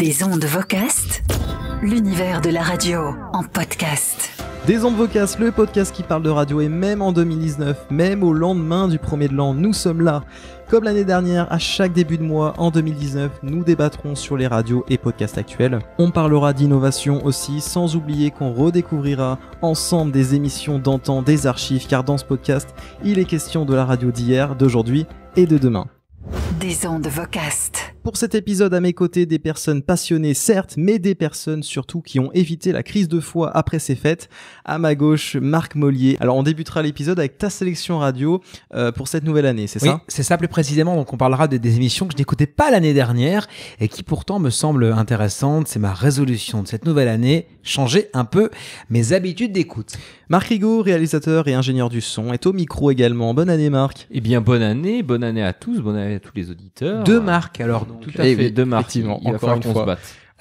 Des ondes vocastes, l'univers de la radio en podcast. Des ondes vocastes, le podcast qui parle de radio et même en 2019, même au lendemain du premier de l'an, nous sommes là. Comme l'année dernière, à chaque début de mois en 2019, nous débattrons sur les radios et podcasts actuels. On parlera d'innovation aussi, sans oublier qu'on redécouvrira ensemble des émissions d'antan, des archives, car dans ce podcast, il est question de la radio d'hier, d'aujourd'hui et de demain. Des ondes vocastes. Pour cet épisode, à mes côtés, des personnes passionnées, certes, mais des personnes surtout qui ont évité la crise de foi après ces fêtes. À ma gauche, Marc Mollier. Alors, on débutera l'épisode avec ta sélection radio euh, pour cette nouvelle année, c'est oui, ça C'est ça, plus précisément. Donc, on parlera des émissions que je n'écoutais pas l'année dernière et qui pourtant me semblent intéressantes. C'est ma résolution de cette nouvelle année, changer un peu mes habitudes d'écoute. Marc Rigaud, réalisateur et ingénieur du son, est au micro également. Bonne année, Marc. Eh bien, bonne année, bonne année à tous, bonne année à tous les auditeurs. Deux marques alors Tout eh à fait, deux marques. Il va falloir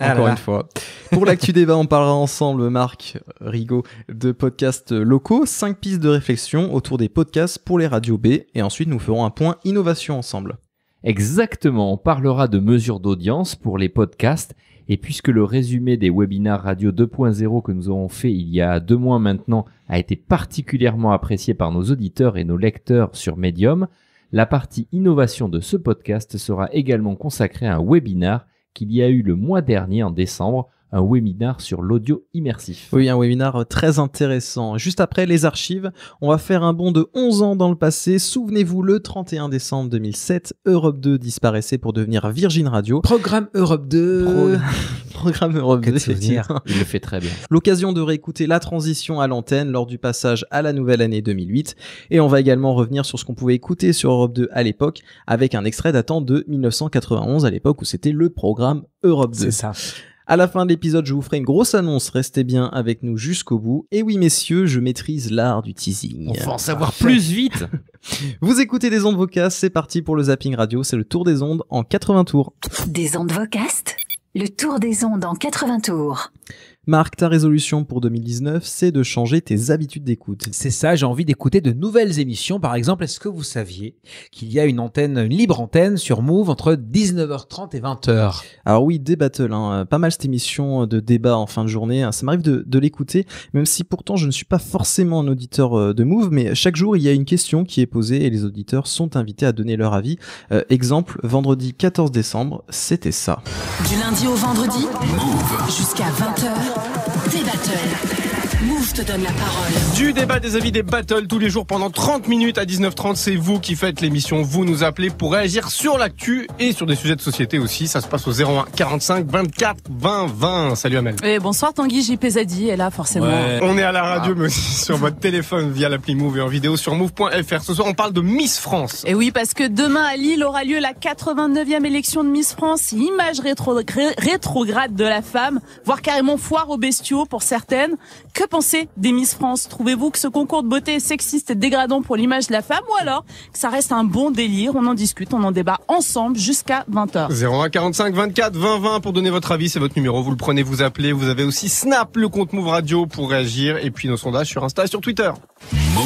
Encore une fois. Pour l'actu débat, on parlera ensemble, Marc Rigaud, de podcasts locaux, cinq pistes de réflexion autour des podcasts pour les radios B, et ensuite nous ferons un point innovation ensemble. Exactement, on parlera de mesures d'audience pour les podcasts, et puisque le résumé des webinars radio 2.0 que nous avons fait il y a deux mois maintenant a été particulièrement apprécié par nos auditeurs et nos lecteurs sur Medium, la partie innovation de ce podcast sera également consacrée à un webinar qu'il y a eu le mois dernier en décembre un webinar sur l'audio immersif. Oui, un webinar euh, très intéressant. Juste après les archives, on va faire un bond de 11 ans dans le passé. Souvenez-vous, le 31 décembre 2007, Europe 2 disparaissait pour devenir Virgin Radio. Programme Europe 2. Programme Europe 2. Il le fait très bien. L'occasion de réécouter la transition à l'antenne lors du passage à la nouvelle année 2008. Et on va également revenir sur ce qu'on pouvait écouter sur Europe 2 à l'époque avec un extrait datant de 1991 à l'époque où c'était le programme Europe 2. C'est ça. À la fin de l'épisode, je vous ferai une grosse annonce. Restez bien avec nous jusqu'au bout. Et oui, messieurs, je maîtrise l'art du teasing. On va en savoir plus vite. vous écoutez des ondes vocastes, c'est parti pour le zapping radio. C'est le tour des ondes en 80 tours. Des ondes vocastes le tour des ondes en 80 tours. Marc, ta résolution pour 2019, c'est de changer tes habitudes d'écoute. C'est ça, j'ai envie d'écouter de nouvelles émissions. Par exemple, est-ce que vous saviez qu'il y a une antenne, une libre antenne sur Move entre 19h30 et 20h Alors oui, des hein, euh, pas mal cette émission euh, de débat en fin de journée. Hein. Ça m'arrive de, l'écouter, même si pourtant je ne suis pas forcément un auditeur euh, de Move, mais chaque jour il y a une question qui est posée et les auditeurs sont invités à donner leur avis. exemple, vendredi 14 décembre, c'était ça. Du lundi au vendredi, jusqu'à 20h. Debatte. Move te donne la parole. Du débat des avis des battles tous les jours pendant 30 minutes à 19h30, c'est vous qui faites l'émission. Vous nous appelez pour réagir sur l'actu et sur des sujets de société aussi. Ça se passe au 01 45 24 20 20. Salut Amel. Et eh, bonsoir Tanguy JP Zadi est là forcément. On est à la radio ah. mais aussi sur votre téléphone via l'appli Move et en vidéo sur move.fr. Ce soir on parle de Miss France. Et eh oui parce que demain à Lille aura lieu la 89e élection de Miss France, image rétrograde de la femme, voire carrément foire aux bestiaux pour certaines pensez des Miss France Trouvez-vous que ce concours de beauté est sexiste et dégradant pour l'image de la femme ou alors que ça reste un bon délire On en discute, on en débat ensemble jusqu'à 20h. 01 45 24 20 20 pour donner votre avis, c'est votre numéro. Vous le prenez, vous appelez. Vous avez aussi Snap, le compte Move Radio pour réagir et puis nos sondages sur Insta et sur Twitter. Mou.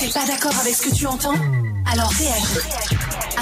T'es pas d'accord avec ce que tu entends Alors réagis.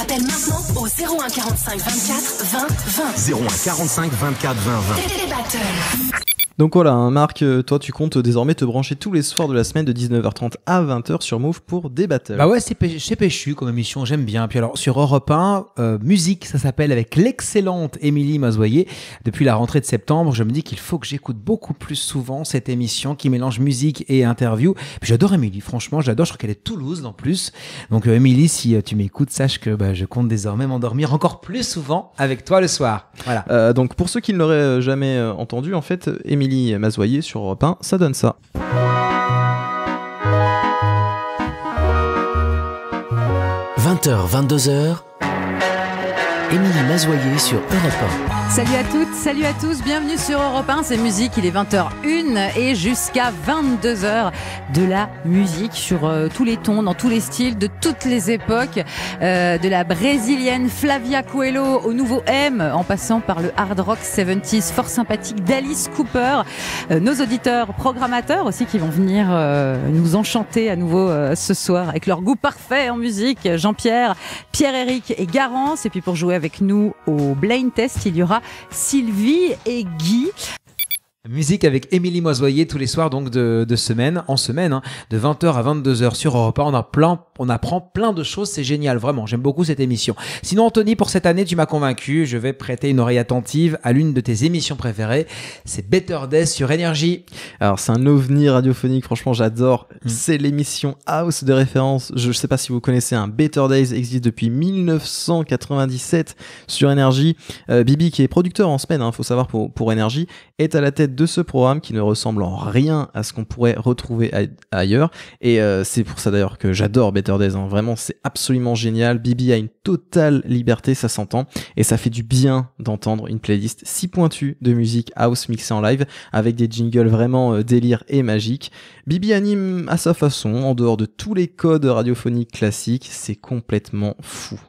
Appelle maintenant au 01 45 24 20 20. 01 45 24 20 20. Télé donc voilà, hein, Marc, euh, toi tu comptes euh, désormais te brancher tous les soirs de la semaine de 19h30 à 20h sur Move pour débattre. Bah ouais, c'est péchu comme émission, j'aime bien. Puis alors sur Europe 1, euh, musique, ça s'appelle avec l'excellente Émilie Mazoyer. Depuis la rentrée de septembre, je me dis qu'il faut que j'écoute beaucoup plus souvent cette émission qui mélange musique et interview. Puis j'adore Émilie, franchement, j'adore, je crois qu'elle est Toulouse en plus. Donc Émilie, si tu m'écoutes, sache que bah, je compte désormais m'endormir encore plus souvent avec toi le soir. Voilà. donc pour ceux qui ne l'auraient jamais entendu, en fait, Émilie Mazoyer sur Europe 1, ça donne ça. – 20h, 22h, Émilie Mazoyer sur Europe 1. Salut à toutes, salut à tous, bienvenue sur Europe 1, c'est musique, il est 20h01 et jusqu'à 22h de la musique sur euh, tous les tons, dans tous les styles, de toutes les époques, euh, de la brésilienne Flavia Coelho au nouveau M, en passant par le hard rock 70s fort sympathique d'Alice Cooper, euh, nos auditeurs programmateurs aussi qui vont venir nous enchanter à nouveau ce soir avec leur goût parfait en musique, Jean-Pierre, Pierre-Éric et Garance, et puis pour jouer avec avec nous au Blind Test. Il y aura Sylvie et Guy. Musique avec Émilie Moisoyer tous les soirs donc de, de semaine en semaine hein, de 20h à 22h sur Europe On, a on apprend plein de choses, c'est génial vraiment. J'aime beaucoup cette émission. Sinon Anthony pour cette année tu m'as convaincu, je vais prêter une oreille attentive à l'une de tes émissions préférées, c'est Better Days sur Énergie. Alors c'est un ovni radiophonique, franchement j'adore. Mm. C'est l'émission House de référence. Je ne sais pas si vous connaissez un Better Days existe depuis 1997 sur Énergie. Euh, Bibi qui est producteur en semaine, il hein, faut savoir pour pour Énergie, est à la tête de ce programme qui ne ressemble en rien à ce qu'on pourrait retrouver ailleurs. Et euh, c'est pour ça d'ailleurs que j'adore Better Days. Hein. Vraiment, c'est absolument génial. Bibi a une totale liberté, ça s'entend. Et ça fait du bien d'entendre une playlist si pointue de musique house mixée en live avec des jingles vraiment euh, délire et magique. Bibi anime à sa façon, en dehors de tous les codes radiophoniques classiques. C'est complètement fou.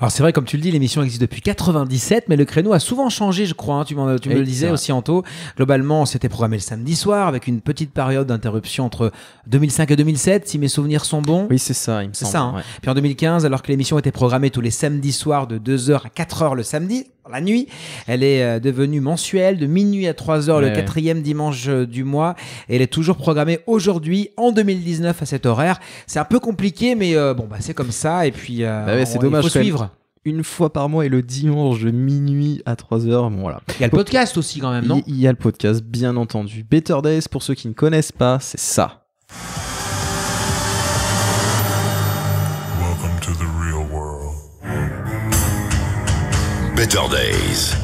Alors c'est vrai, comme tu le dis, l'émission existe depuis 97, mais le créneau a souvent changé, je crois. Hein. Tu, tu me le disais aussi, tôt. Globalement, c'était programmé le samedi soir, avec une petite période d'interruption entre 2005 et 2007, si mes souvenirs sont bons. Oui, c'est ça, C'est ça. Hein. Puis en 2015, alors que l'émission était programmée tous les samedis soirs de 2h à 4h le samedi, la nuit. Elle est euh, devenue mensuelle de minuit à 3h le quatrième dimanche euh, du mois. elle est toujours programmée aujourd'hui, en 2019, à cet horaire. C'est un peu compliqué, mais euh, bon, bah, c'est comme ça. Et puis, bah il suivre. Une fois par mois et le dimanche de minuit à 3h. voilà. Il y a le podcast aussi, quand même, non Il y a le podcast, bien entendu. Better Days, pour ceux qui ne connaissent pas, c'est ça. Better Days.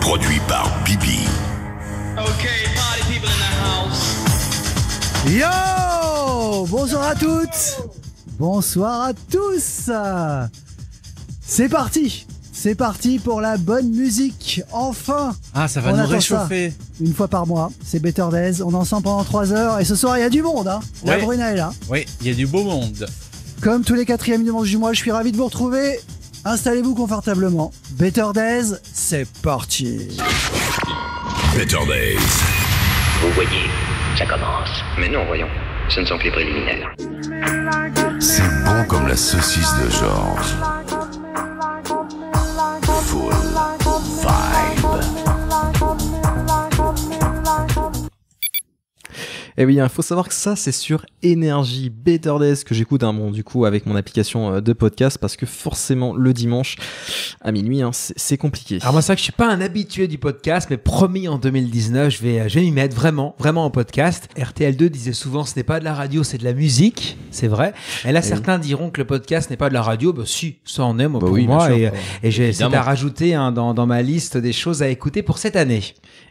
Produit par Bibi. people in the house. Yo Bonsoir à toutes Bonsoir à tous C'est parti C'est parti pour la bonne musique, enfin Ah, ça va nous réchauffer Une fois par mois, c'est Better Days, on en ensemble pendant 3 heures, et ce soir il y a du monde, hein La Bruna est là. Oui, il y a du beau monde. Comme tous les quatrièmes dimanches du mois, je suis ravi de vous retrouver. Installez-vous confortablement. Better Days, c'est parti. Better Days. Vous voyez, ça commence. Mais non, voyons, ce ne sont que les préliminaires. C'est bon comme la saucisse de Georges. Full Et oui, il faut savoir que ça, c'est sur Energy Better Days que j'écoute, hein, bon, du coup, avec mon application euh, de podcast, parce que forcément, le dimanche, à minuit, hein, c'est compliqué. Alors moi, c'est que je suis pas un habitué du podcast, mais promis, en 2019, je vais, euh, je vais m'y mettre vraiment, vraiment en podcast. RTL2 disait souvent, ce n'est pas de la radio, c'est de la musique, c'est vrai. Et là, eh certains diront que le podcast n'est pas de la radio, bah si, ça en est, moi, bah pour moi, euh, bah, et, j'ai essayé à rajouter hein, dans, ma liste des choses à écouter pour cette année.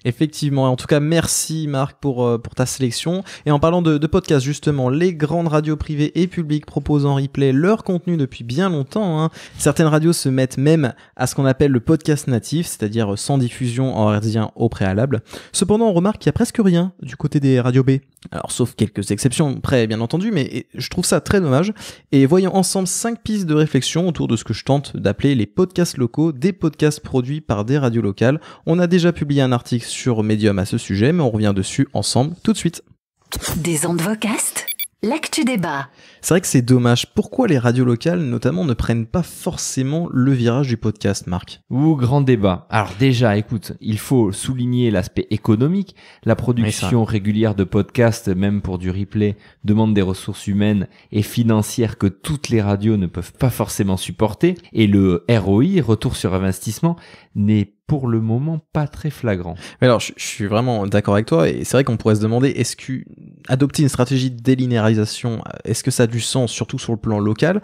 Effectivement, en tout cas, merci Marc pour ta sélection. Et en parlant de, podcasts justement, les grandes radios privées et publiques proposent en replay leur contenu depuis bien longtemps. Hein. Certaines radios se mettent même à ce qu'on appelle le podcast natif, c'est-à-dire sans diffusion en hertzien au préalable. Cependant, on remarque qu'il n'y a presque rien du côté des radios B. Alors, sauf quelques exceptions près, bien entendu, mais je trouve ça très dommage. Et voyons ensemble cinq pistes de réflexion autour de ce que je tente d'appeler les podcasts locaux, des podcasts produits par des radios locales. On a déjà publié un article sur Medium à ce sujet, mais on revient dessus ensemble tout de suite. Des ondes L'actu débat. C'est vrai que c'est dommage. Pourquoi les radios locales, notamment, ne prennent pas forcément le virage du podcast, Marc Ou grand débat. Alors déjà, écoute, il faut souligner l'aspect économique. La production régulière de podcasts, même pour du replay, demande des ressources humaines et financières que toutes les radios ne peuvent pas forcément supporter. Et le ROI, retour sur investissement, n'est pas pour le moment pas très flagrant. Mais alors, je, suis vraiment d'accord avec toi, et c'est vrai qu'on pourrait se demander, est-ce qu'adopter une stratégie de délinéarisation, euh, est-ce que ça a du sens, surtout sur le plan local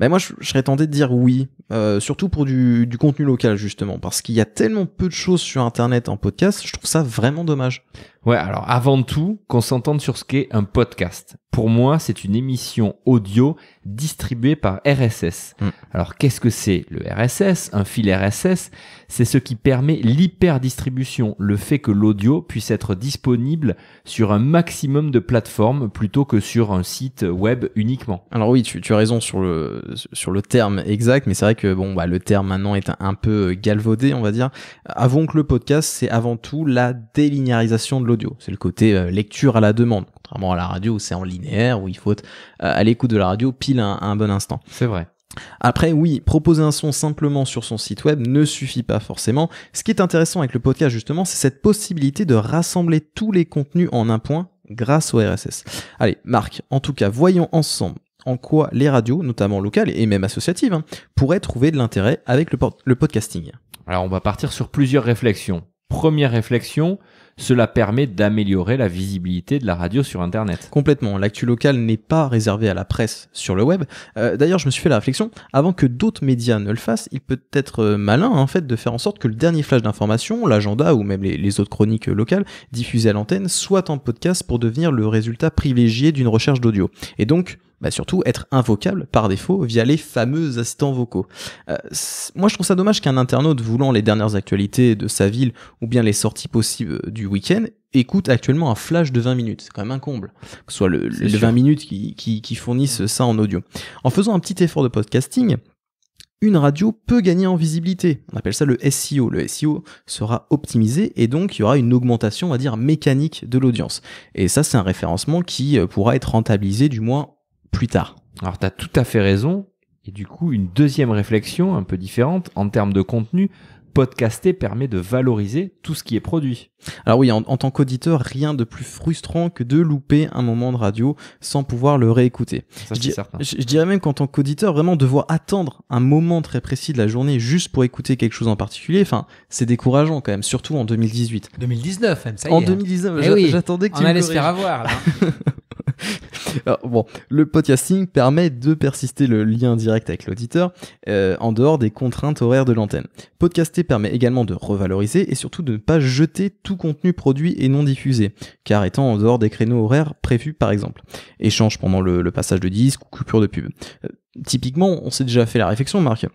ben moi, je, serais tenté de dire oui, euh, surtout pour du, contenu local justement, parce qu'il y a tellement peu de choses sur Internet en podcast, je trouve ça vraiment dommage. Ouais, alors avant tout, qu'on s'entende sur ce qu'est un podcast. Pour moi, c'est une émission audio distribuée par RSS. Hmm. Alors qu'est-ce que c'est le RSS Un fil RSS, c'est ce qui permet l'hyperdistribution, le fait que l'audio puisse être disponible sur un maximum de plateformes plutôt que sur un site web uniquement. Alors oui, tu, as raison sur le, sur le terme exact, mais c'est vrai que bon, bah, le terme maintenant est un, peu galvaudé, on va dire. Avant que le podcast, c'est avant tout la délinéarisation de l'audio c'est le côté euh, lecture à la demande, contrairement à la radio où c'est en linéaire, où il faut être euh, à l'écoute de la radio pile un, bon instant. C'est vrai. Après, oui, proposer un son simplement sur son site web ne suffit pas forcément. Ce qui est intéressant avec le podcast, justement, c'est cette possibilité de rassembler tous les contenus en un point grâce au RSS. Allez, Marc, en tout cas, voyons ensemble en quoi les radios, notamment locales et même associatives, hein, pourraient trouver de l'intérêt avec le, podcasting. Alors, on va partir sur plusieurs réflexions. Première réflexion, cela permet d'améliorer la visibilité de la radio sur Internet. Complètement. L'actu locale n'est pas réservée à la presse sur le web. Euh, d'ailleurs, je me suis fait la réflexion, avant que d'autres médias ne le fassent, il peut être euh, malin en fait de faire en sorte que le dernier flash d'information, l'agenda ou même les, les, autres chroniques euh, locales diffusées à l'antenne soient en podcast pour devenir le résultat privilégié d'une recherche d'audio. Et donc, bah, surtout être invocable par défaut via les fameux assistants vocaux. Euh, moi, je trouve ça dommage qu'un internaute voulant les dernières actualités de sa ville ou bien les sorties possibles du week-end écoute actuellement un flash de 20 minutes. C'est quand même un comble. Que ce soit le, 20 minutes qui, qui, qui fournissent ça en audio. En faisant un petit effort de podcasting, une radio peut gagner en visibilité. On appelle ça le SEO. Le SEO sera optimisé et donc il y aura une augmentation, on va dire, mécanique de l'audience. Et ça, c'est un référencement qui euh, pourra être rentabilisé du moins plus tard. Alors tu as tout à fait raison. Et du coup, une deuxième réflexion un peu différente en termes de contenu, podcaster permet de valoriser tout ce qui est produit. Alors oui, en, tant qu'auditeur, rien de plus frustrant que de louper un moment de radio sans pouvoir le réécouter. je, dirais même qu'en tant qu'auditeur, vraiment devoir attendre un moment très précis de la journée juste pour écouter quelque chose en particulier, enfin, c'est décourageant quand même, surtout en 2018. 2019, même, ça y est. En hein. 2019, eh j'attendais que on tu allait se faire avoir là. bon, le podcasting permet de persister le lien direct avec l'auditeur euh, en dehors des contraintes horaires de l'antenne. Podcaster permet également de revaloriser et surtout de ne pas jeter tout contenu produit et non diffusé, car étant en dehors des créneaux horaires prévus par exemple. Échange pendant le, passage de disque ou coupure de pub. Euh, typiquement, on s'est déjà fait la réflexion, Marc.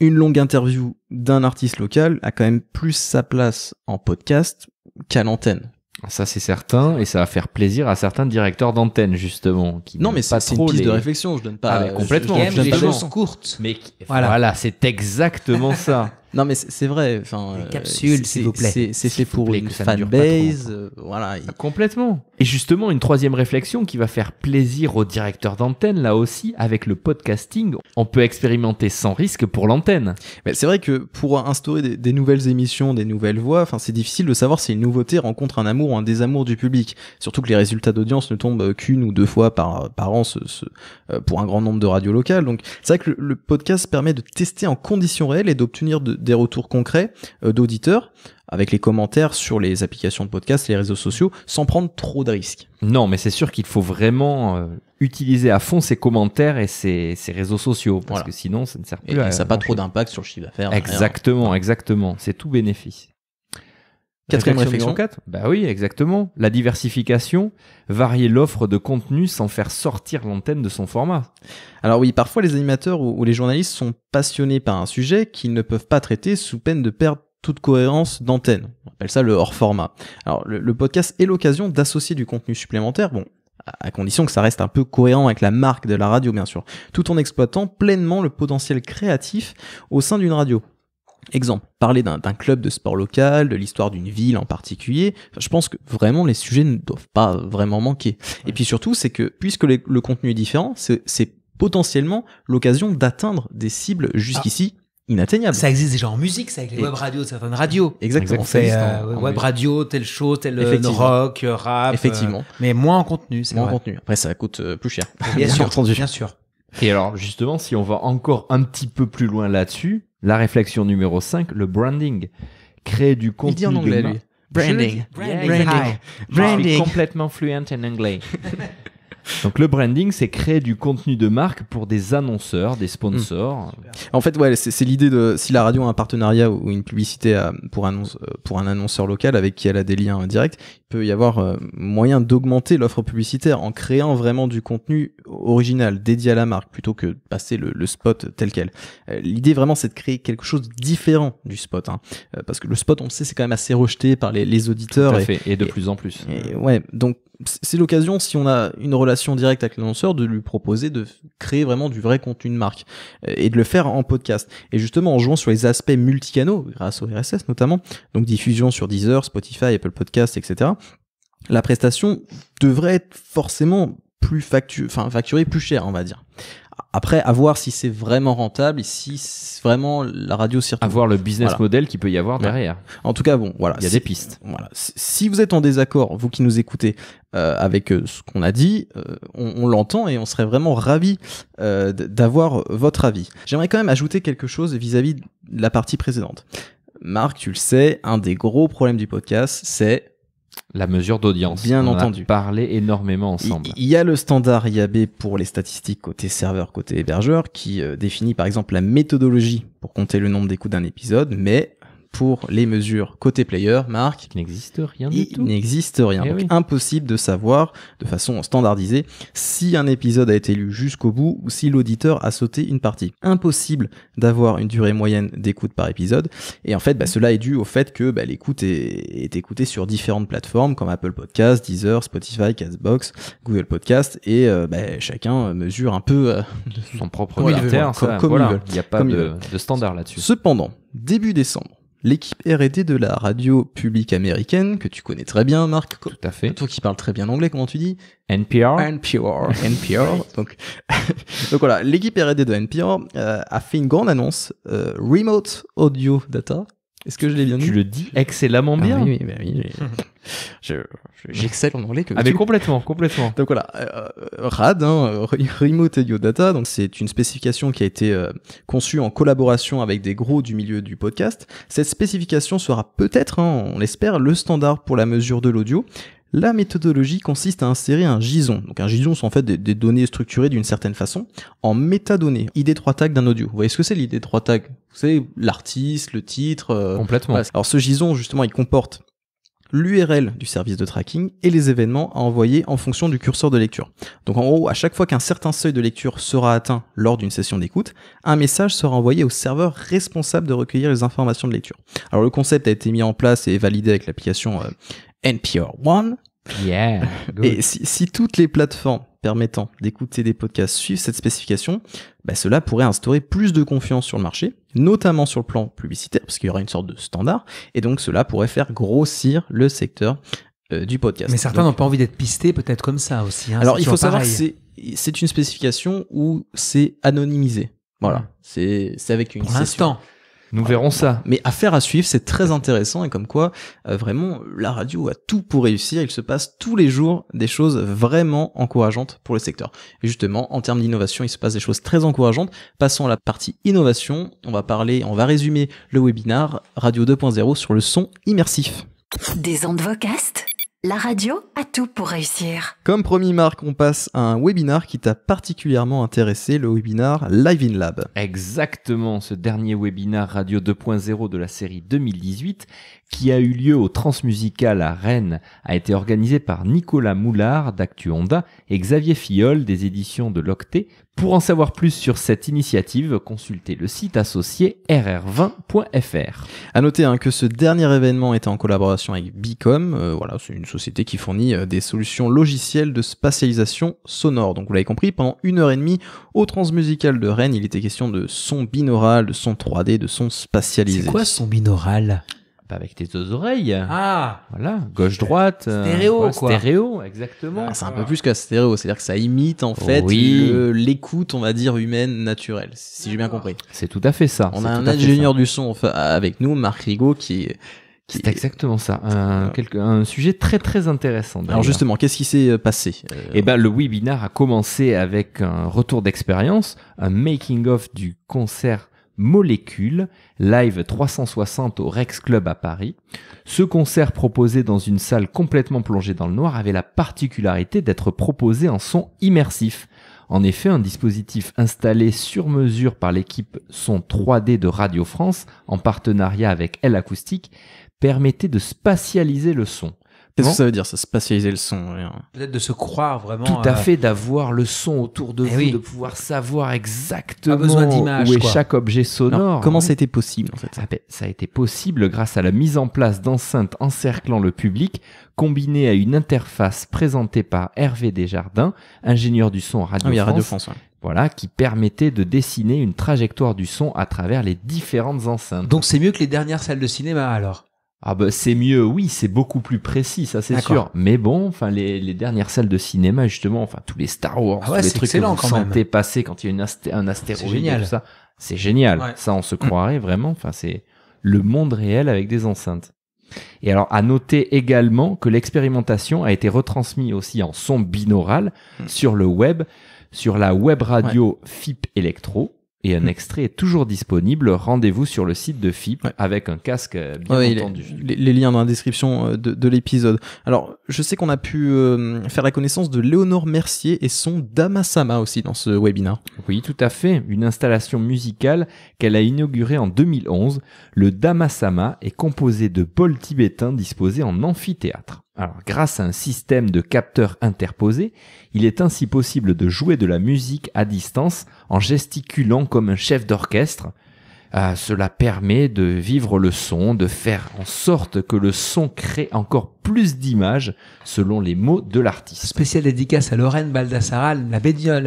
Une longue interview d'un artiste local a quand même plus sa place en podcast qu'à l'antenne. Ça, c'est certain, et ça va faire plaisir à certains directeurs d'antenne, justement. Qui non, mais c'est une piste de réflexion, je donne pas. complètement. choses courtes. Mais voilà c'est exactement ça. Non, mais c'est vrai. Enfin, euh, capsules, s'il vous plaît. C'est fait pour une fanbase. base, euh, voilà. Ah, complètement. Et justement, une troisième réflexion qui va faire plaisir au directeur d'antenne, là aussi, avec le podcasting, on peut expérimenter sans risque pour l'antenne. Mais c'est vrai que pour instaurer des, nouvelles émissions, des nouvelles voix, enfin, c'est difficile de savoir si une nouveauté rencontre un amour ou un désamour du public. Surtout que les résultats d'audience ne tombent euh, qu'une ou deux fois par, par an ce, pour un grand nombre de radios locales. Donc, c'est vrai que le, le podcast permet de tester en conditions réelles et d'obtenir de des retours concrets euh, d'auditeurs avec les commentaires sur les applications de podcast, les réseaux sociaux, sans prendre trop de risques. Non, mais c'est sûr qu'il faut vraiment euh, utiliser à fond ces commentaires et ces, réseaux sociaux, parce que sinon, ça ne sert ça n'a pas trop d'impact sur le chiffre d'affaires. Exactement, exactement. C'est tout bénéfice. Quatrième réflexion. 4. Bah oui, exactement. La diversification, varier l'offre de contenu sans faire sortir l'antenne de son format. Alors oui, parfois les animateurs ou, les journalistes sont passionnés par un sujet qu'ils ne peuvent pas traiter sous peine de perdre toute cohérence d'antenne. On appelle ça le hors format. Alors le podcast est l'occasion d'associer du contenu supplémentaire. Bon, à condition que ça reste un peu cohérent avec la marque de la radio bien sûr, tout en exploitant pleinement le potentiel créatif au sein d'une radio. Exemple, parler d'un club de sport local, de l'histoire d'une ville en particulier, je pense que vraiment les sujets ne doivent pas vraiment manquer. Et puis surtout, c'est que puisque le contenu est différent, c'est potentiellement l'occasion d'atteindre des cibles jusqu'ici ah. inatteignables. Ça existe déjà en musique, ça avec les web radios, certaines radios. Exactement. On fait euh, web radio, telle show, tel euh, rock, rap. Euh, Effectivement. mais moins en contenu, c'est Moins en contenu. Après, ça coûte plus cher. Bien, sûr, entendu. Bien sûr. Et alors, justement, si on va encore un petit peu plus loin là-dessus, la réflexion numéro 5, le branding. Créer du contenu. Il dit en anglais, Branding. Branding. complètement fluent en anglais. Donc le branding, c'est créer du contenu de marque pour des annonceurs, des sponsors. Mmh. En fait, ouais, c'est l'idée de si la radio a un partenariat ou une publicité euh, pour, annonce, euh, pour un annonceur local avec qui elle a des liens euh, directs, il peut y avoir moyen d'augmenter l'offre publicitaire en créant vraiment du contenu original dédié à la marque plutôt que de passer le, spot tel quel. l'idée vraiment, c'est de créer quelque chose différent du spot, hein. parce que le spot, on le sait, c'est quand même assez rejeté par les, auditeurs. et, de plus en plus. ouais, donc c'est l'occasion, si on a une relation directe avec l'annonceur, de lui proposer de créer vraiment du vrai contenu de marque euh, et de le faire en podcast. Et justement, en jouant sur les aspects multicanaux, grâce au RSS notamment, donc diffusion sur Deezer, Spotify, Apple Podcast, etc., la prestation devrait être forcément plus enfin, facturée plus cher, on va dire. Après, à voir si c'est vraiment rentable et si vraiment la radio circule. Avoir le business model qu'il peut y avoir derrière. En tout cas, bon, voilà. Il y a des pistes. Voilà. Si vous êtes en désaccord, vous qui nous écoutez, euh, avec euh, ce qu'on a dit, euh, on, on l'entend et on serait vraiment ravi euh, d'avoir euh, votre avis. J'aimerais quand même ajouter quelque chose vis-à-vis -vis de la partie précédente. Marc, tu le sais, un des gros problèmes du podcast, c'est la mesure d'audience. Bien entendu. parler énormément ensemble. Il y a le standard IAB pour les statistiques côté serveur, côté hébergeur, qui euh, définit par exemple la méthodologie pour compter le nombre d'écoutes d'un épisode, mais pour les mesures côté player, Marc. Il n'existe rien tout. Il n'existe rien. Eh donc impossible de savoir, de façon standardisée, si un épisode a été lu jusqu'au bout ou si l'auditeur a sauté une partie. Impossible d'avoir une durée moyenne d'écoute par épisode. Et en fait, bah, cela est dû au fait que bah, l'écoute est, écoutée sur différentes plateformes comme Apple Podcast, Deezer, Spotify, Castbox, Google Podcast, et euh, bah, chacun mesure un peu euh, son propre comme, il il, a pas de standard là-dessus. Cependant, début décembre, l'équipe R&D de la radio publique américaine que tu connais très bien, Marc. Tout à fait. Toi qui parles très bien anglais, comment tu dis NPR. NPR. NPR. donc, donc voilà, l'équipe R&D de NPR euh, a fait une grande annonce euh, Remote Audio Data est-ce que je l'ai bien dit Tu le dis excellemment ah bien. oui, oui, bah oui, J'excelle en anglais. Que ah mais complètement, complètement. donc voilà, euh, euh, RAD, hein, Remote Audio Data, donc c'est une spécification qui a été euh, conçue en collaboration avec des gros du milieu du podcast. Cette spécification sera peut-être, hein, on l'espère, le standard pour la mesure de l'audio. La méthodologie consiste à insérer un JSON. Donc un JSON, c'est en fait des, données structurées d'une certaine façon en métadonnées, ID3 tag d'un audio. Vous voyez ce que c'est l'ID3 tag Vous savez, l'artiste, le titre. Euh, Complètement. Alors ce JSON, justement, il comporte l'URL du service de tracking et les événements à envoyer en fonction du curseur de lecture. Donc en gros, à chaque fois qu'un certain seuil de lecture sera atteint lors d'une session d'écoute, un message sera envoyé au serveur responsable de recueillir les informations de lecture. Alors le concept a été mis en place et validé avec l'application euh, NPR One. Yeah. Et si, si, toutes les plateformes permettant d'écouter des podcasts suivent cette spécification, bah cela pourrait instaurer plus de confiance sur le marché, notamment sur le plan publicitaire, parce qu'il y aura une sorte de standard, et donc cela pourrait faire grossir le secteur euh, du podcast. Mais certains n'ont pas envie d'être pistés peut-être comme ça aussi. Hein, alors il faut savoir que c'est une spécification où c'est anonymisé. Voilà, hmm. c'est avec une. Pour nous verrons ça. Mais affaire à suivre, c'est très intéressant et comme quoi, euh, vraiment, la radio a tout pour réussir. Il se passe tous les jours des choses vraiment encourageantes pour le secteur. Et justement, en termes d'innovation, il se passe des choses très encourageantes. Passons à la partie innovation. On va parler, on va résumer le webinar Radio 2.0 sur le son immersif. Des ondes la radio a tout pour réussir. Comme promis Marc, on passe à un webinar qui t'a particulièrement intéressé, le webinar Live in Lab. Exactement, ce dernier webinar Radio 2.0 de la série 2018 qui a eu lieu au Transmusical à Rennes a été organisé par Nicolas Moulard d'Actu Honda et Xavier Fiol des éditions de l'Octet pour en savoir plus sur cette initiative, consultez le site associé rr20.fr. À noter hein, que ce dernier événement était en collaboration avec Bicom, euh, voilà, c'est une société qui fournit euh, des solutions logicielles de spatialisation sonore. Donc vous l'avez compris, pendant une heure et demie au Transmusical de Rennes, il était question de son binaural, de son 3D, de son spatialisé. C'est quoi son binaural avec tes deux oreilles. Ah Voilà, gauche-droite. Euh, stéréo, Stéréo, exactement. Ah, c'est un peu plus qu'un stéréo, c'est-à-dire que ça imite en fait l'écoute, on va dire, humaine naturelle, si j'ai bien compris. C'est tout à fait ça. On a un ingénieur du son avec nous, Marc Rigaud, qui c'est exactement ça, un, sujet très très intéressant. Alors justement, qu'est-ce qui s'est euh, passé euh, Eh ben, le webinar a commencé avec un retour d'expérience, un making of du concert Molécule, live 360 au Rex Club à Paris. Ce concert proposé dans une salle complètement plongée dans le noir avait la particularité d'être proposé en son immersif. En effet, un dispositif installé sur mesure par l'équipe Son 3D de Radio France en partenariat avec Elle Acoustique permettait de spatialiser le son. Qu'est-ce que ça veut dire, ça, spatialiser le son Peut-être de se croire vraiment. Tout à euh, fait, d'avoir le son autour de eh vous, de pouvoir savoir exactement où est chaque objet sonore. Hein. comment c'était ça a été possible en fait ça. Ah ben, ça a été possible grâce à la mise en place d'enceintes encerclant le public, combinée à une interface présentée par Hervé Desjardins, ingénieur du son Radio ah Radio France Voilà, qui permettait de dessiner une trajectoire du son à travers les différentes enceintes. Donc c'est mieux que les dernières salles de cinéma alors ah bah c'est mieux, oui, c'est beaucoup plus précis, ça c'est sûr. Mais bon, enfin les, dernières salles de cinéma justement, enfin tous les Star Wars, ah tous les trucs que quand sentez passer quand il y a une un astéroïde, tout ça, c'est génial. Ça on se croirait vraiment. Enfin c'est le monde réel avec des enceintes. Et alors à noter également que l'expérimentation a été retransmise aussi en son binaural hmm. sur le web, sur la web radio FIP Electro et un hmm. extrait est toujours disponible. Rendez-vous sur le site de FIP avec un casque euh, bien entendu. Les, liens dans la description euh, de, l'épisode. Alors, je sais qu'on a pu euh, faire la connaissance de Léonore Mercier et son Damasama aussi dans ce webinaire. Oui, tout à fait. Une installation musicale qu'elle a inaugurée en 2011. Le Damasama est composé de bols tibétains disposés en amphithéâtre. Alors, grâce à un système de capteurs interposés, il est ainsi possible de jouer de la musique à distance en gesticulant comme un chef d'orchestre. Euh, cela permet de vivre le son, de faire en sorte que le son crée encore plus d'images selon les mots de l'artiste. Spécial dédicace à Lorraine Baldassaral, la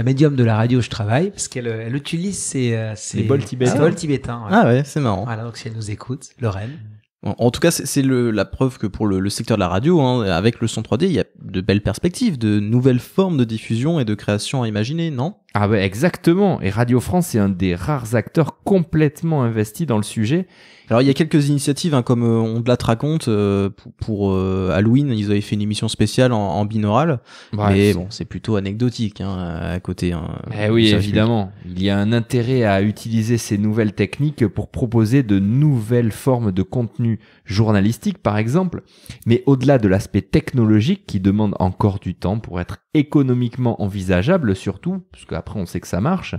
médium, de la radio où je travaille, parce qu'elle euh, utilise euh, ses, les bols tibétains. Ah ouais, c'est marrant. Voilà, donc si elle nous écoute, Lorraine. En tout cas, c'est la preuve que pour le, secteur de la radio, hein, avec le son 3D, il y a de belles perspectives, de nouvelles formes de diffusion et de création à imaginer, non ah bah exactement, et Radio France c'est un des rares acteurs complètement investis dans le sujet. Alors il y a quelques initiatives hein, comme euh, on de la raconte euh, pour, euh, Halloween, ils avaient fait une émission spéciale en, en binaural, mais bon c'est plutôt anecdotique hein, à côté. Hein, eh oui évidemment, il y a un intérêt à utiliser ces nouvelles techniques pour proposer de nouvelles formes de contenu journalistique par exemple, mais au-delà de l'aspect technologique qui demande encore du temps pour être économiquement envisageable surtout, parce que après on sait que ça marche,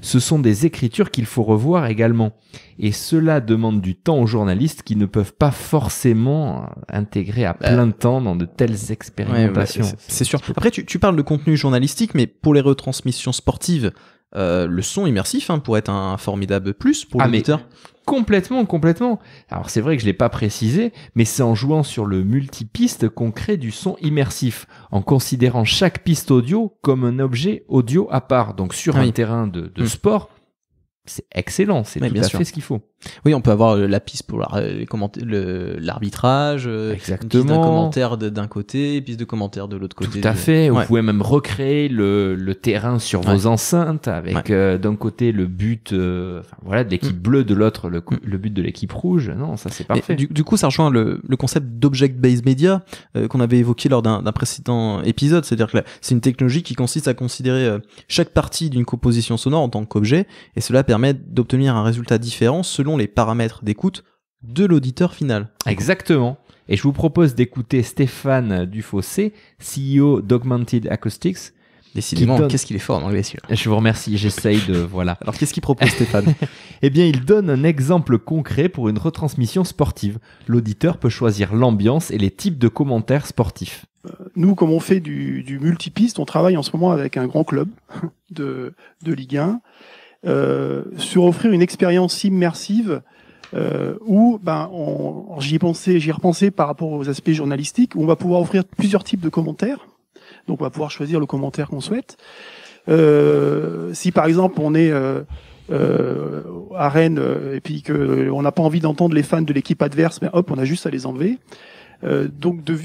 ce sont des écritures qu'il faut revoir également. Et cela demande du temps aux journalistes qui ne peuvent pas forcément intégrer à euh, plein temps dans de telles expérimentations. c'est sûr. Après, tu, parles de contenu journalistique, mais pour les retransmissions sportives, euh, le son immersif hein, pourrait être un formidable plus pour ah, l'auditeur. Complètement, complètement. Alors c'est vrai que je l'ai pas précisé, mais c'est en jouant sur le multipiste qu'on crée du son immersif, en considérant chaque piste audio comme un objet audio à part. Donc sur ah un terrain de, hmm. sport, c'est excellent, c'est tout bien à fait ce qu'il faut. Oui, on peut avoir la piste pour l'arbitrage, exactement, euh, piste de commentaire d'un côté, piste de commentaire de l'autre côté. Tout à fait. Vous pouvez même recréer le, terrain sur vos enceintes avec euh, d'un côté le but, euh, voilà, de l'équipe mm. bleue, de l'autre mm. le, but de l'équipe rouge. Non, ça c'est parfait. Du, coup, ça rejoint le, concept d'object based media qu'on avait évoqué lors d'un précédent épisode. C'est-à-dire que c'est une technologie qui consiste à considérer chaque partie d'une composition sonore en tant qu'objet, et cela permet d'obtenir un résultat différent selon les paramètres d'écoute de l'auditeur final. Exactement. Et je vous propose d'écouter Stéphane Dufossé, CEO d'Augmented Acoustics. Décidément, qu'est-ce qu'il est fort en anglais, sûr. Je vous remercie, j'essaye de. Voilà. Alors, qu'est-ce qu'il propose, Stéphane Eh bien, il donne un exemple concret pour une retransmission sportive. L'auditeur peut choisir l'ambiance et les types de commentaires sportifs. Euh, nous, comme on fait du, du multipiste, on travaille en ce moment avec un grand club de, de Ligue 1. Euh, sur offrir une expérience immersive euh, où ben, j'y ai j'y repensé par rapport aux aspects journalistiques, où on va pouvoir offrir plusieurs types de commentaires. Donc on va pouvoir choisir le commentaire qu'on souhaite. Euh, si par exemple on est euh, à Rennes et puis que on n'a pas envie d'entendre les fans de l'équipe adverse, ben hop, on a juste à les enlever. donc de,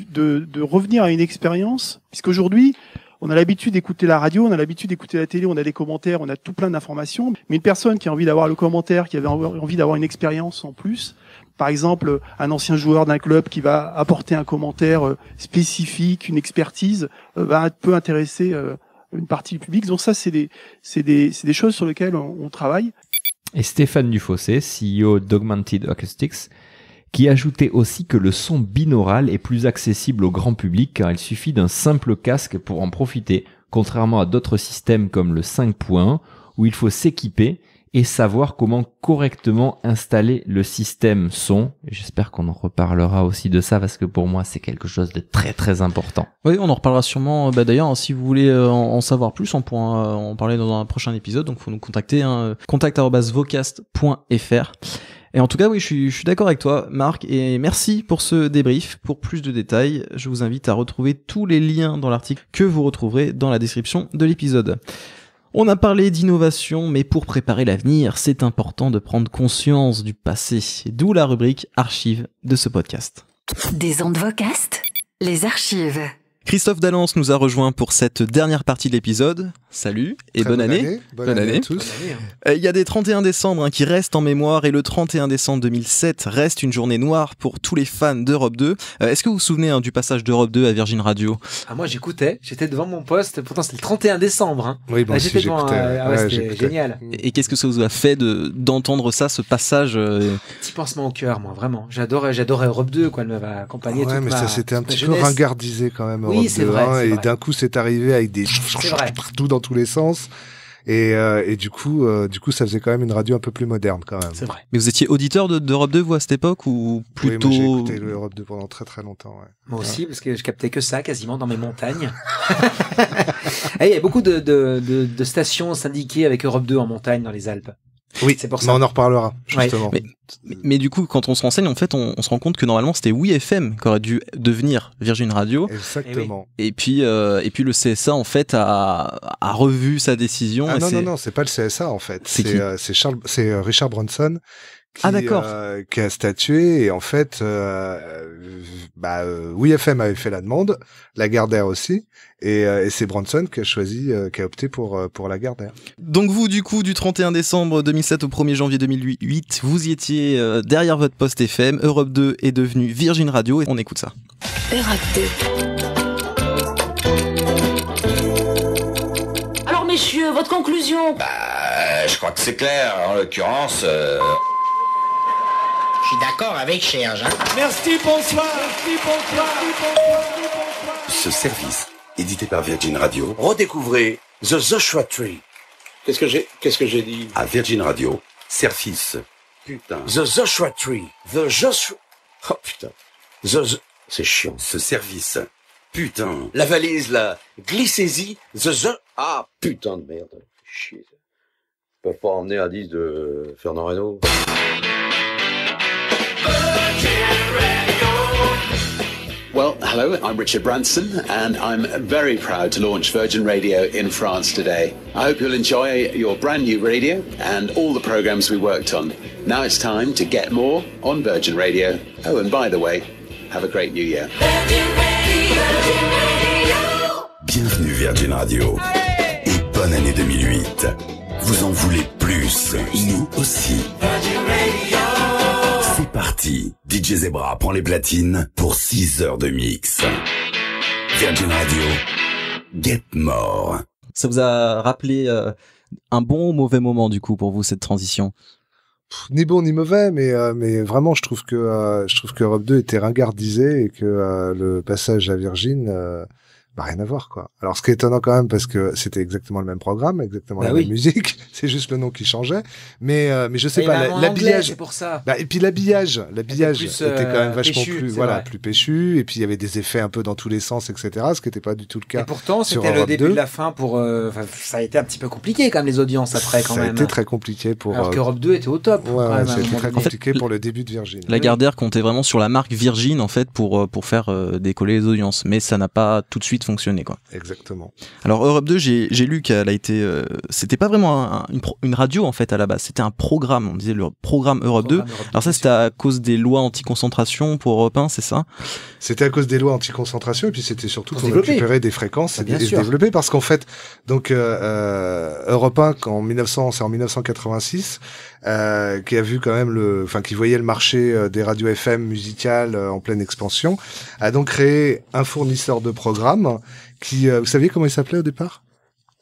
de, revenir à une expérience, puisque puisqu'aujourd'hui on a l'habitude d'écouter la radio, on a l'habitude d'écouter la télé, on a des commentaires, on a tout plein d'informations. Mais une personne qui a envie d'avoir le commentaire, qui avait envie d'avoir une expérience en plus, par exemple un ancien joueur d'un club qui va apporter un commentaire euh, spécifique, une expertise, euh, va peut intéresser euh, une partie du public. Donc ça, c'est des, c'est des, c'est des choses sur lesquelles on, travaille. Et Stéphane Dufossé, CEO d'Augmented Acoustics, qui ajoutait aussi que le son binaural est plus accessible au grand public car il suffit d'un simple casque pour en profiter, contrairement à d'autres systèmes comme le 5.1 où il faut s'équiper et savoir comment correctement installer le système son. J'espère qu'on en reparlera aussi de ça parce que pour moi c'est quelque chose de très très important. Oui, on en reparlera sûrement. Euh, bah, d'ailleurs, si vous voulez euh, en, savoir plus, on pourra euh, en parler dans un prochain épisode. Donc faut nous contacter. Hein. contact@vocast.fr. Et en tout cas, oui, je suis, d'accord avec toi, Marc, et merci pour ce débrief. Pour plus de détails, je vous invite à retrouver tous les liens dans l'article que vous retrouverez dans la description de l'épisode. On a parlé d'innovation, mais pour préparer l'avenir, c'est important de prendre conscience du passé, d'où la rubrique archives de ce podcast. Des ondes les archives. Christophe Dallance nous a rejoint pour cette dernière partie de l'épisode. Salut et bonne, année. Bonne, année. à tous. Hein. Euh, il y a des 31 décembre hein, qui restent en mémoire et le 31 décembre 2007 reste une journée noire pour tous les fans d'Europe 2. Euh, est-ce que vous vous souvenez hein, du passage d'Europe 2 à Virgin Radio ah, Moi j'écoutais, j'étais devant mon poste, pourtant c'était le 31 décembre. Oui, bon, ah, j'étais devant, ah, génial. Et, qu'est-ce que ça vous a fait d'entendre ça, ce passage euh, Petit pansement au cœur, moi vraiment. J'adorais Europe 2, quoi, elle m'avait accompagné. Ah ouais, mais ça c'était un petit peu ringardisé quand même oui, c'est vrai, et d'un coup c'est arrivé avec des partout dans tous les sens. Et, euh, et, du coup, euh, du coup, ça faisait quand même une radio un peu plus moderne quand même. C'est vrai. Mais vous étiez auditeur d'Europe 2 vous à cette époque ou plutôt oui, j'ai écouté l'Europe 2 pendant très très longtemps. Moi aussi parce que je captais que ça quasiment dans mes montagnes. Eh, il y a beaucoup de, de, stations syndiquées avec Europe 2 en montagne dans les Alpes. Oui, c'est pour ça. on en reparlera justement. Mais, du coup, quand on se renseigne, en fait, on, se rend compte que normalement c'était oui FM qui aurait dû devenir Virgin Radio. Exactement. Et puis, euh, et puis le CSA en fait a, revu sa décision. Ah, non, non, non, c'est pas le CSA en fait. C'est euh, Charles, c'est euh, Richard Branson ah, d'accord. Euh, qui a statué et en fait, oui euh, bah, euh, FM avait fait la demande, la Gardère aussi, et, c'est Branson qui a choisi, qui a opté pour pour Gardère. Donc vous, du coup, du 31 décembre 2007 au 1er janvier 2008, vous y étiez derrière votre poste FM. Europe 2 est devenue Virgin Radio et on écoute ça. Alors messieurs, votre conclusion Bah, je crois que c'est clair. En l'occurrence suis d'accord avec Serge. Hein. Merci, bonsoir. Merci, Ce service, édité par Virgin Radio, redécouvrez The Joshua Tree. Qu'est-ce que j'ai, qu'est-ce que j'ai dit À Virgin Radio, service. Putain. The Joshua Tree. The Joshua. Oh putain. The. C'est chiant. Ce service. Putain. La valise la Glissez-y. The The. Ah putain de merde. Chier. Je peux pas emmener un disque de Fernand Reynaud. Well, hello, I'm Richard Branson, and I'm very proud to launch Virgin Radio in France today. I hope you'll enjoy your brand new radio and all the programs we worked on. Now it's time to get more on Virgin Radio. Oh, and by the way, have a great new year. Virgin radio, Bienvenue Virgin Radio et bonne année 2008. Vous en voulez plus, nous aussi. Virgin C'est parti. DJ Zebra prend les platines pour 6 heures de mix. Virgin Radio, Get More. Ça vous a rappelé euh, un bon ou mauvais moment du coup pour vous cette transition ni bon ni mauvais, mais euh, mais vraiment, je trouve que euh, je trouve que Europe 2 était ringardisé et que le passage à Virgin bah, rien à voir quoi. Alors ce qui est étonnant quand même parce que c'était exactement le même programme, exactement bah la même musique, c'est juste le nom qui changeait. Mais euh, mais je sais pas bah, l'habillage. pour ça. et puis l'habillage, l'habillage était, quand même euh, vachement plus voilà plus péchu. Et puis il y avait des effets un peu dans tous les sens, etc. Ce qui n'était pas du tout le cas. Et pourtant c'était le début de la fin pour. Euh, ça a été un petit peu compliqué quand même les audiences après quand ça même. C'était très compliqué pour. Alors Europe 2 était au top. Ouais, c'était très compliqué pour le début de Virgin. La Gardère comptait vraiment sur la marque Virgin en fait pour pour faire décoller les audiences, mais ça n'a pas tout de suite fonctionner. Quoi. Exactement. Alors Europe 2, j'ai lu qu'elle a été... Euh, c'était pas vraiment une, radio en fait à la base, c'était un programme, on disait le programme Europe 2. Alors ça c'était à cause des lois anti-concentration pour Europe 1, c'est ça C'était à cause des lois anti-concentration et puis c'était surtout pour récupérer des fréquences c'est ah, et, développer parce qu'en fait, donc euh, euh, Europe 1 1900, c'est en 1986, euh, qui a vu quand même le, enfin qui voyait le marché euh, des radios FM musicales euh, en pleine expansion, a donc créé un fournisseur de programmes qui, vous saviez comment il s'appelait au départ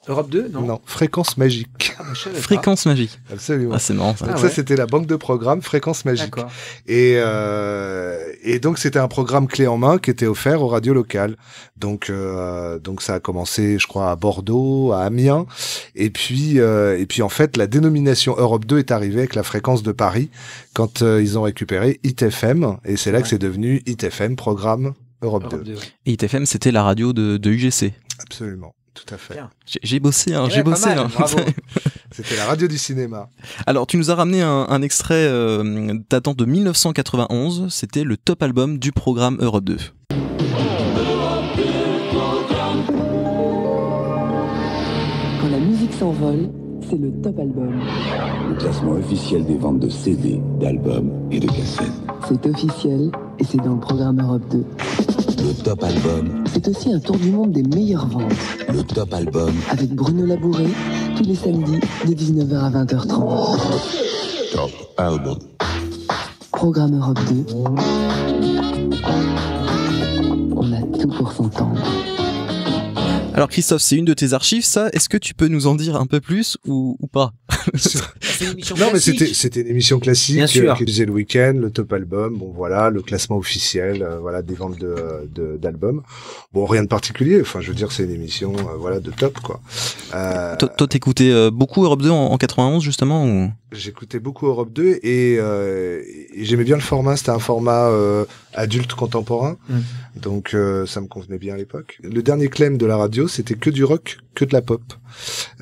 Europe 2 non, non. Fréquence Magique. Ah, fréquence Magique. Absolument. Ah, ah, c'est marrant ça. Ah ça, c'était la banque de programmes Fréquence Magique. Et, euh, et donc, c'était un programme clé en main qui était offert aux radios locales. Donc, euh, donc ça a commencé, je crois, à Bordeaux, à Amiens. Et puis, euh, et puis en fait, la dénomination Europe 2 est arrivée avec la fréquence de Paris quand ils ont récupéré ITFM. Et c'est là que c'est devenu ITFM, programme Europe, 2. ITFM, c'était la radio de, de UGC. Absolument. Tout à fait. J'ai bossé, hein, eh j'ai bossé. Hein. C'était la radio du cinéma. Alors, tu nous as ramené un, extrait euh, datant de 1991. C'était le top album du programme Europe 2. Quand la musique s'envole, c'est le top album. Le classement officiel des ventes de CD, d'albums et de cassettes. C'est officiel et c'est dans le programme Europe 2. Le Top Album. C'est aussi un tour du monde des meilleures ventes. Le Top Album. Avec Bruno Labouré, tous les samedis de 19h à 20h30. Top Album. Programme Europe 2. On a tout pour s'entendre. Alors Christophe, c'est une de tes archives, ça. Est-ce que tu peux nous en dire un peu plus ou pas non, mais c'était c'était une émission classique euh, qui faisait le week-end, le top album, bon voilà, le classement officiel, euh, voilà des ventes de d'albums. Bon, rien de particulier. Enfin, je veux dire, c'est une émission euh, voilà de top quoi. Euh, toi, t'écoutais beaucoup Europe 2 en, 91 justement J'écoutais beaucoup Europe 2 et, et j'aimais bien le format. C'était un format adulte contemporain. Mm. Donc euh, ça me convenait bien à l'époque. Le dernier clem de la radio, c'était que du rock, que de la pop.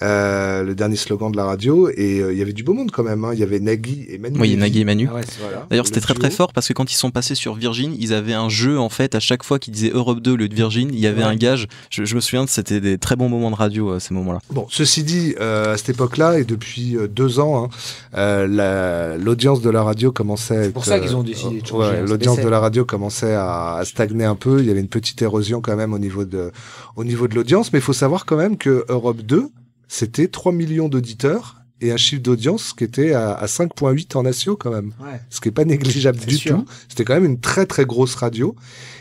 Euh, le dernier slogan de la radio et euh, il y avait du beau monde quand même. Hein. Il y avait Nagui et Manu. Oui, Nagui et Manu. Ah D'ailleurs, c'était très très fort parce que quand ils sont passés sur Virgin, ils avaient un jeu en fait à chaque fois qu'ils disaient Europe 2 au lieu de Virgin, il y avait un gage. Je, me souviens, c'était des très bons moments de radio à ces moments-là. Bon, ceci dit, à cette époque-là et depuis deux ans, hein, l'audience de la radio commençait. C'est pour ça qu'ils ont décidé de changer. Hein, l'audience de la radio commençait à, stagner un peu. Il y avait une petite érosion quand même au niveau de, au niveau de l'audience. Mais il faut savoir quand même que Europe 2, c'était 3 millions d'auditeurs et un chiffre d'audience qui était à, 5.8 en asio quand même. Ouais. Ce qui est pas négligeable du tout. C'était quand même une très très grosse radio.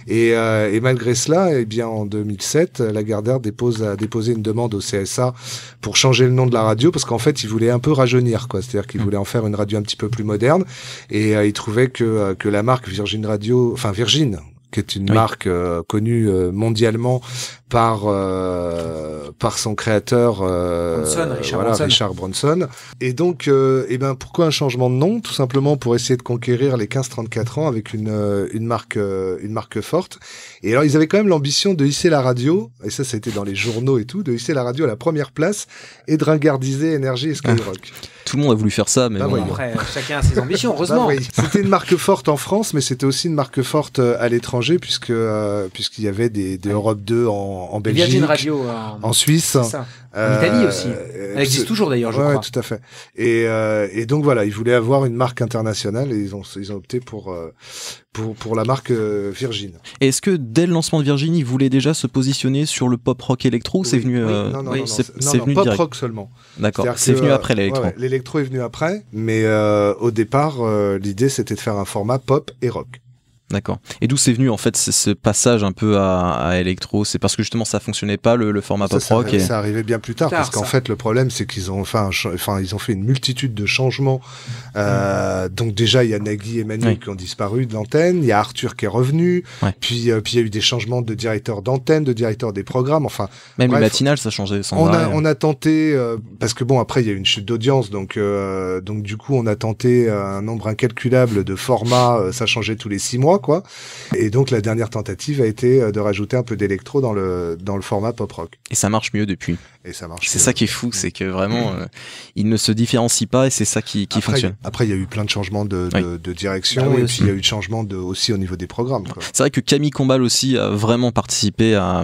Et, euh, et malgré cela, eh bien en 2007, Lagardère dépose a déposé une demande au CSA pour changer le nom de la radio parce qu'en fait, il voulait un peu rajeunir quoi, c'est-à-dire qu'il mm. voulait en faire une radio un petit peu plus moderne et euh, il trouvait que euh, que la marque Virgin Radio, enfin Virgin qui est une marque euh, connue euh, mondialement par euh, par son créateur Richard, Bronson. Et donc, et eh ben pourquoi un changement de nom Tout simplement pour essayer de conquérir les 15-34 ans avec une une marque une marque forte. Et alors ils avaient quand même l'ambition de hisser la radio, et ça ça été dans les journaux et tout, de hisser la radio à la première place et de ringardiser énergie et Skyrock. tout le monde a voulu faire ça, mais bah après, euh, chacun a ses ambitions, heureusement. Bah c'était une marque forte en France, mais c'était aussi une marque forte euh, à l'étranger, puisque euh, puisqu'il y avait des, des Europe 2 en, en Belgique, Radio, en Suisse. Euh, Italie aussi. Elle existe toujours d'ailleurs, je ouais, tout à fait. Et, euh, et donc voilà, ils voulaient avoir une marque internationale et ils ont, ils ont opté pour, euh, pour, pour la marque Virgin. Est-ce que dès le lancement de Virgin, ils voulaient déjà se positionner sur le pop rock électro ou c'est venu Non, non, c'est venu pop rock seulement. D'accord. C'est venu après l'électro. l'électro est venu après, mais au départ, l'idée c'était de faire un format pop et rock. D'accord. Et d'où c'est venu en fait ce passage un peu à, à électro C'est parce que justement ça fonctionnait pas le, le format pop rock. Ça, et... ça arrivait bien plus tard, parce qu'en fait le problème c'est qu'ils ont enfin enfin ils ont fait une multitude de changements. Euh, mm. Donc déjà il y a Nagui et Manu qui ont disparu de l'antenne, il y a Arthur qui est revenu, puis euh, puis il y a eu des changements de directeur d'antenne, de directeur des programmes. Enfin même le matinal ça changeait. Sans on a on a tenté euh, parce que bon après il y a eu une chute d'audience donc euh, donc du coup on a tenté un nombre incalculable de formats, ça changeait tous les six mois. Et donc la dernière tentative a été euh, de rajouter un peu d'électro dans le, dans le format pop rock. Et ça marche mieux depuis marche. C'est ça qui est fou, c'est que vraiment, mm. euh, il ne se différencie pas et c'est ça qui, fonctionne. Après, il y a eu plein de changements de, direction ah et puis il y a eu de changements de, aussi au niveau des programmes. C'est vrai que Camille Combal aussi a vraiment participé à,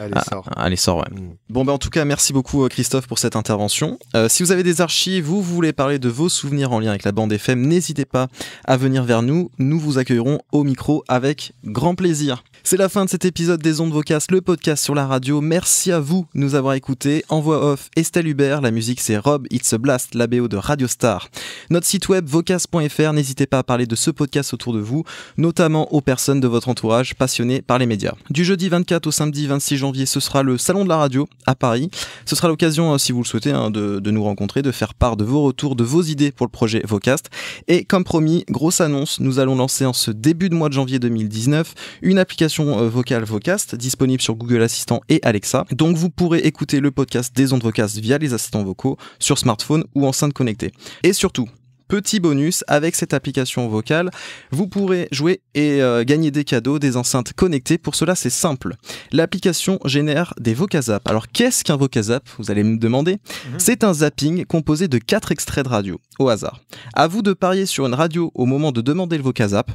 euh, à l'essor. Mm. Bon, ben, en tout cas, merci beaucoup euh, Christophe pour cette intervention. si vous avez des archives, vous voulez parler de vos souvenirs en lien avec la bande FM, n'hésitez pas à venir vers nous. Nous vous accueillerons au micro avec grand plaisir. C'est la fin de cet épisode des Ondes Vocast, le podcast sur la radio. Merci à vous de nous avoir écoutés. En voix off, Estelle Hubert. La musique, c'est Rob It's a Blast, la BO de Radio Star. Notre site web, vocast.fr, N'hésitez pas à parler de ce podcast autour de vous, notamment aux personnes de votre entourage passionnées par les médias. Du jeudi 24 au samedi 26 janvier, ce sera le Salon de la radio à Paris. Ce sera l'occasion, euh, si vous le souhaitez, hein, de, de nous rencontrer, de faire part de vos retours, de vos idées pour le projet Vocast. Et comme promis, grosse annonce, nous allons lancer en ce début de mois de janvier 2019 une application euh, vocale Vocast, disponible sur Google Assistant et Alexa. Donc vous pourrez écouter le podcast des ondes Vocast via les assistants vocaux sur smartphone ou enceinte connectée. Et surtout, petit bonus, avec cette application vocale, vous pourrez jouer et euh, gagner des cadeaux, des enceintes connectées. Pour cela, c'est simple. L'application génère des vocazap. Alors, qu'est-ce qu'un vocazap Vous allez me demander. Mhm. C'est un zapping composé de quatre extraits de radio, au hasard. À vous de parier sur une radio au moment de demander le vocazap.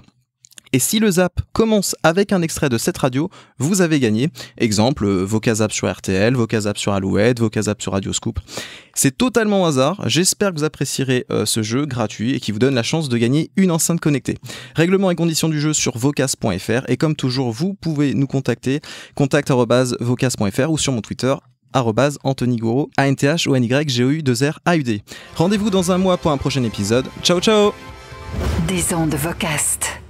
Et si le zap commence avec un extrait de cette radio, vous avez gagné. Exemple, euh, Vocazap sur RTL, Vocazap sur Alouette, Vocazap sur RadioScoop. C'est totalement au hasard. J'espère que vous apprécierez euh, ce jeu gratuit et qui vous donne la chance de gagner une enceinte connectée. Règlement et conditions du jeu sur vocas.fr et comme toujours, vous pouvez nous contacter contact@vocas.fr ou sur mon Twitter Anthony Gouraud, a n t o n y g o u 2 r a u Rendez-vous dans un mois pour un prochain épisode. Ciao ciao Des ondes vocastes.